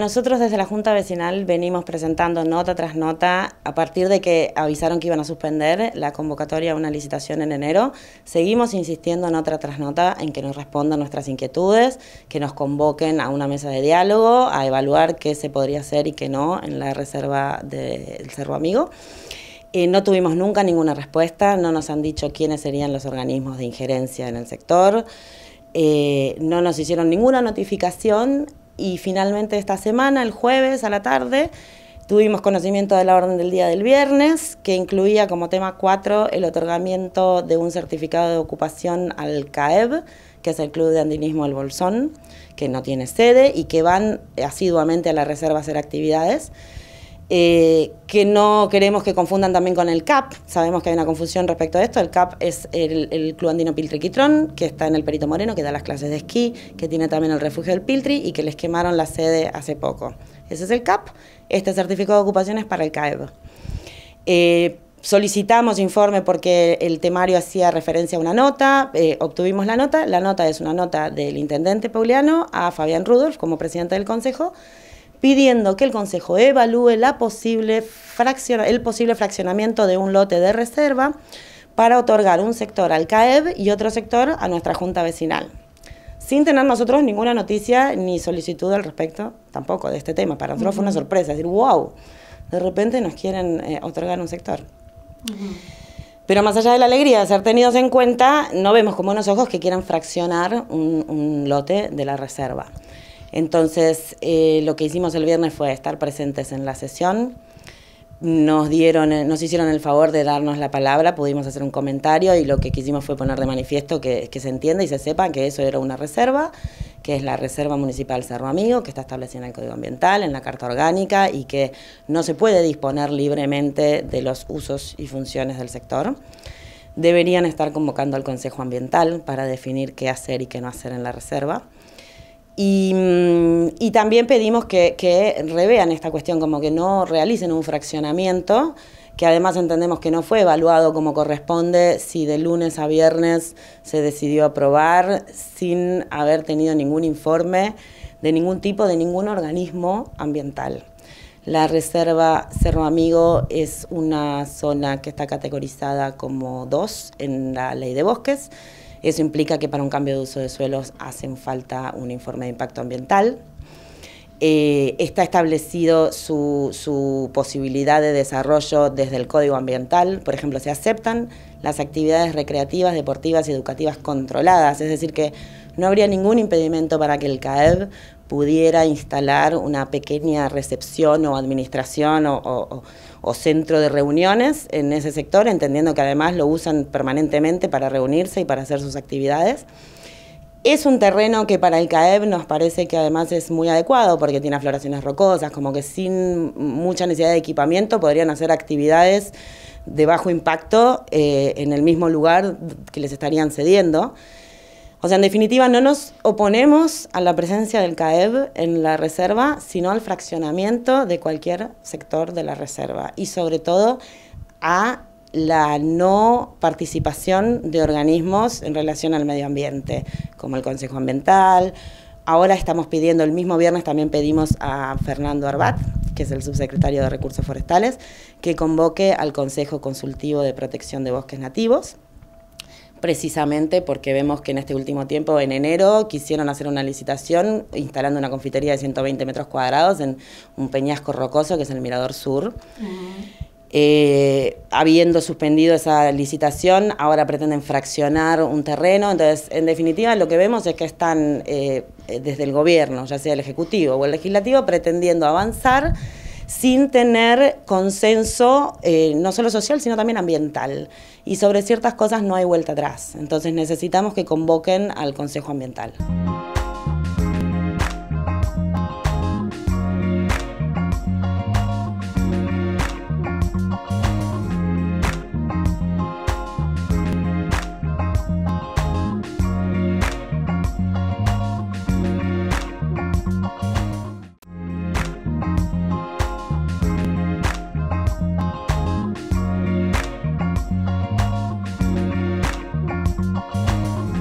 Nosotros desde la Junta Vecinal venimos presentando nota tras nota a partir de que avisaron que iban a suspender la convocatoria a una licitación en enero. Seguimos insistiendo nota tras nota en que nos respondan nuestras inquietudes, que nos convoquen a una mesa de diálogo, a evaluar qué se podría hacer y qué no en la reserva del Cerro Amigo. Eh, no tuvimos nunca ninguna respuesta, no nos han dicho quiénes serían los organismos de injerencia en el sector. Eh, no nos hicieron ninguna notificación y finalmente esta semana, el jueves a la tarde, tuvimos conocimiento de la orden del día del viernes, que incluía como tema 4 el otorgamiento de un certificado de ocupación al CAEB, que es el Club de Andinismo del Bolsón, que no tiene sede y que van asiduamente a la reserva a hacer actividades. Eh, que no queremos que confundan también con el CAP. Sabemos que hay una confusión respecto a esto. El CAP es el, Club Andino Piltriquitrón, que está en el Perito Moreno, que da las clases de esquí, que tiene también el refugio del Piltri y que les quemaron la sede hace poco. Ese es el CAP. Este certificado de ocupación es para el CAEB. Eh, solicitamos informe porque el temario hacía referencia a una nota, eh, obtuvimos la nota, la nota es una nota del intendente Pauliano a Fabián Rudolf como presidente del consejo, pidiendo que el Consejo evalúe la posible el posible fraccionamiento de un lote de reserva para otorgar un sector al CAEB y otro sector a nuestra Junta Vecinal. Sin tener nosotros ninguna noticia ni solicitud al respecto tampoco de este tema. Para nosotros fue una sorpresa, decir, wow, de repente nos quieren eh, otorgar un sector. Pero más allá de la alegría de ser tenidos en cuenta, no vemos con buenos ojos que quieran fraccionar un lote de la reserva. Entonces, eh, lo que hicimos el viernes fue estar presentes en la sesión. Eh, nos, hicieron el favor de darnos la palabra, pudimos hacer un comentario y lo que quisimos fue poner de manifiesto que, que se entienda y se sepa que eso era una reserva, que es la Reserva Municipal Cerro Amigo, que está establecida en el Código Ambiental, en la Carta Orgánica y que no se puede disponer libremente de los usos y funciones del sector. Deberían estar convocando al Consejo Ambiental para definir qué hacer y qué no hacer en la reserva. Mm, y, también pedimos que, que, revean esta cuestión, como que no realicen un fraccionamiento, que además entendemos que no fue evaluado como corresponde, si de lunes a viernes se decidió aprobar sin haber tenido ningún informe de ningún tipo, de ningún organismo ambiental. La reserva Cerro Amigo es una zona que está categorizada como 2 en la ley de bosques eso implica que para un cambio de uso de suelos hacen falta un informe de impacto ambiental. Eh, está establecido su, su posibilidad de desarrollo desde el Código Ambiental. Por ejemplo, se aceptan las actividades recreativas, deportivas y educativas controladas, es decir que no habría ningún impedimento para que el CAEB pudiera instalar una pequeña recepción o administración o, centro de reuniones en ese sector, entendiendo que además lo usan permanentemente para reunirse y para hacer sus actividades. Es un terreno que para el CAEB nos parece que además es muy adecuado porque tiene afloraciones rocosas, como que sin mucha necesidad de equipamiento podrían hacer actividades de bajo impacto eh, en el mismo lugar que les estarían cediendo. O sea, en definitiva, no nos oponemos a la presencia del CAEB en la reserva, sino al fraccionamiento de cualquier sector de la reserva y sobre todo a la no participación de organismos en relación al medio ambiente, como el Consejo Ambiental. Ahora estamos pidiendo, el mismo viernes también pedimos a Fernando Arbat, que es el subsecretario de Recursos Forestales, que convoque al Consejo Consultivo de Protección de Bosques Nativos precisamente porque vemos que en este último tiempo, en enero, quisieron hacer una licitación instalando una confitería de 120 metros cuadrados en un peñasco rocoso que es el Mirador Sur. Eh, habiendo suspendido esa licitación, ahora pretenden fraccionar un terreno. Entonces, en definitiva, lo que vemos es que están eh, desde el gobierno, ya sea el Ejecutivo o el Legislativo, pretendiendo avanzar sin tener consenso eh, no solo social, sino también ambiental. Y sobre ciertas cosas no hay vuelta atrás. Entonces necesitamos que convoquen al Consejo Ambiental.